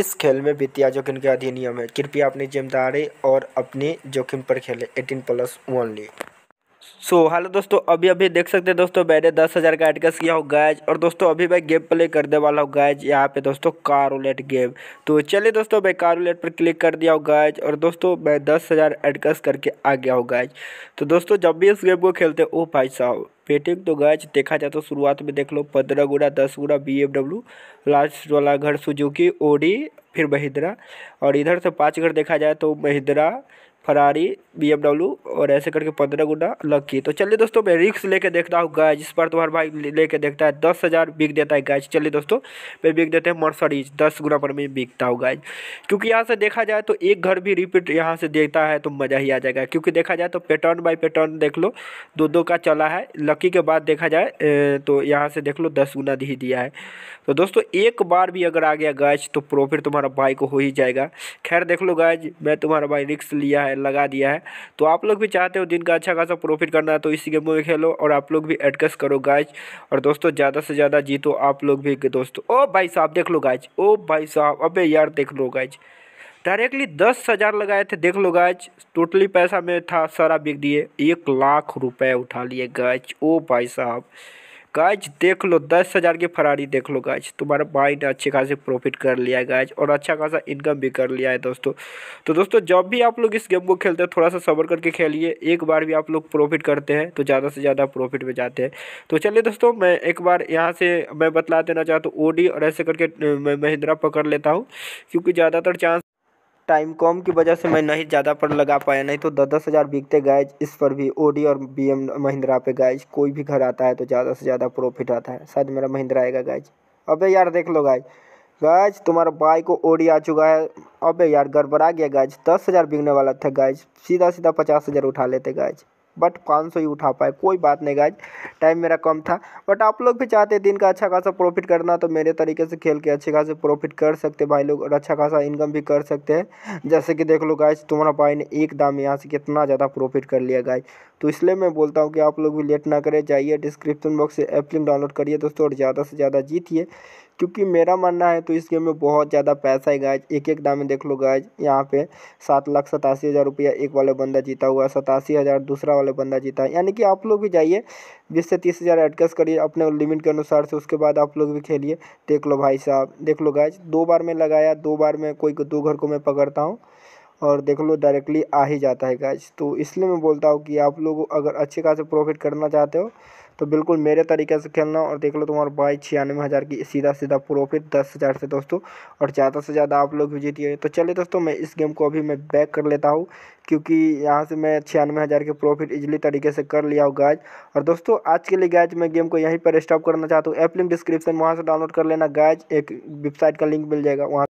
इस खेल में वित्तीय जोखिम के अधिनियम है कृपया अपनी जिम्मेदारी और अपने जोखिम पर खेलें eighteen plus only so so, hello दोस्तों अभी अभी देख सकते हैं दोस्तों मैंने दस हज़ार का एडकस किया हो गैज और दोस्तों अभी मैं गेम प्ले करने वाला हूँ गैज यहाँ पे दोस्तों कारोलेट गेम तो चलिए दोस्तों मैं कारोलेट पर क्लिक कर दिया हूँ गैज और दोस्तों मैं दस हज़ार एडकस करके आ गया हूँ गैज तो दोस्तों जब भी इस गेम को खेलते ओ भाई साहब पेंटिंग तो गाय देखा जाए तो शुरुआत में देख लो पंद्रह गुड़ा दस गुड़ा बी एम डब्ल्यू लास्ट वाला घर सुजुकी ओडी फिर महिंद्रा और इधर से पाँच घर देखा जाए तो महिंद्रा फरारी बी और ऐसे करके पंद्रह गुना लकी तो चलिए दोस्तों मैं रिक्स लेके देखता हूँ गैज इस पर तुम्हारा भाई लेके देखता है दस हज़ार बिक देता है गैच चलिए दोस्तों मैं बिक देते हैं मर्सरीज दस गुना पर मैं बिकता हूँ गैज क्योंकि यहाँ से देखा जाए तो एक घर भी रिपीट यहाँ से देखता है तो मज़ा ही आ जाएगा क्योंकि देखा जाए तो पैटर्न बाई पैटर्न देख लो दो दो का चला है लकी के बाद देखा जाए तो यहाँ से देख लो दस गुना ही दिया है तो दोस्तों एक बार भी अगर आ गया गैज तो प्रॉफिट तुम्हारा भाई को हो ही जाएगा खैर देख लो गैज मैं तुम्हारा भाई रिक्स लिया है लगा दिया है तो आप लोग भी चाहते हो दिन का अच्छा खासा प्रॉफिट करना है तो इसी गेम में खेलो और आप लोग भी एडकस करो गाइज और दोस्तों ज़्यादा से ज़्यादा जीतो आप लोग भी दोस्तों ओ भाई साहब देख लो गाइज ओ भाई साहब अबे यार देख लो गाइज डायरेक्टली दस हज़ार लगाए थे देख लो गाइज टोटली पैसा में था सारा बिक दिए एक लाख रुपए उठा लिए गाइज ओ भाई साहब गाइज देख लो दस हज़ार की फरारी देख लो गाइज तुम्हारा भाई ने अच्छे खासे प्रॉफिट कर लिया है गाइज और अच्छा खासा इनकम भी कर लिया है दोस्तों तो दोस्तों जब भी आप लोग इस गेम को खेलते हैं थोड़ा सा सबर करके खेलिए एक बार भी आप लोग प्रॉफिट करते हैं तो ज़्यादा से ज़्यादा प्रॉफिट में जाते हैं तो चलिए दोस्तों मैं एक बार यहाँ से मैं बतला देना चाहता हूँ ओडी और ऐसे करके मैं महिंद्रा पकड़ लेता हूँ क्योंकि ज़्यादातर चांस टाइम कॉम की वजह से मैं नहीं ज़्यादा पर लगा पाया नहीं तो दस दस हज़ार बिकते गाइज इस पर भी ओडी और बी एम महिंद्रा पे गाइज कोई भी घर आता है तो ज़्यादा से ज़्यादा प्रॉफिट आता है शायद मेरा महिंद्रा आएगा गाइज अबे यार देख लो गायज गाइज तुम्हारा बाइक को ओडी आ चुका है अबे यार गड़बड़ा गया गाइज दस हज़ार बिकने वाला था गाइज सीधा सीधा पचास हज़ार उठा लेते गाइज बट पाँच सौ ही उठा पाए कोई बात नहीं गाइज टाइम मेरा कम था बट आप लोग भी चाहते दिन का अच्छा खासा प्रॉफिट करना तो मेरे तरीके से खेल के अच्छे खासे प्रॉफिट कर सकते भाई लोग और अच्छा खासा इनकम भी कर सकते हैं जैसे कि देख लो गाइज तुम्हारा भाई ने एक दाम यहाँ से कितना ज़्यादा प्रॉफिट कर लिया गाइज तो इसलिए मैं बोलता हूँ कि आप लोग भी लेट ना करें जाइए डिस्क्रिप्शन बॉक्स से ऐप लिंक डाउनलोड करिए दोस्तों और ज़्यादा से ज़्यादा जीतिए क्योंकि मेरा मानना है तो इस गेम में बहुत ज़्यादा पैसा है गाइज एक एक दाम में देख लो गाइज यहाँ पे सात लाख सतासी हज़ार रुपया एक वाले बंदा जीता हुआ सतासी हज़ार दूसरा वाले बंदा जीता है यानी कि आप लोग भी जाइए बीस से तीस हज़ार एडजस्ट करिए अपने लिमिट के अनुसार से उसके बाद आप लोग भी खेलिए देख लो भाई साहब देख लो गाइज दो बार में लगाया दो बार में कोई दो घर को मैं पकड़ता हूँ और देख लो डायरेक्टली आ ही जाता है गाइज तो इसलिए मैं बोलता हूँ कि आप लोग अगर अच्छे खासे प्रॉफिट करना चाहते हो तो बिल्कुल मेरे तरीके से खेलना और देख लो तुम्हारे भाई छियानवे हज़ार की सीधा सीधा प्रॉफिट दस हज़ार से दोस्तों और ज़्यादा से ज़्यादा आप लोग भी जीतिए तो चलिए दोस्तों मैं इस गेम को अभी मैं बैक कर लेता हूँ क्योंकि यहाँ से मैं छियानवे हज़ार के प्रॉफिट इजीली तरीके से कर लिया हूँ गाइज और दोस्तों आज के लिए गाइज मैं गेम को यहीं पर स्टॉप करना चाहता हूँ ऐप लिंक डिस्क्रिप्शन वहाँ से डाउनलोड कर लेना गाइज एक वेबसाइट का लिंक मिल जाएगा वहाँ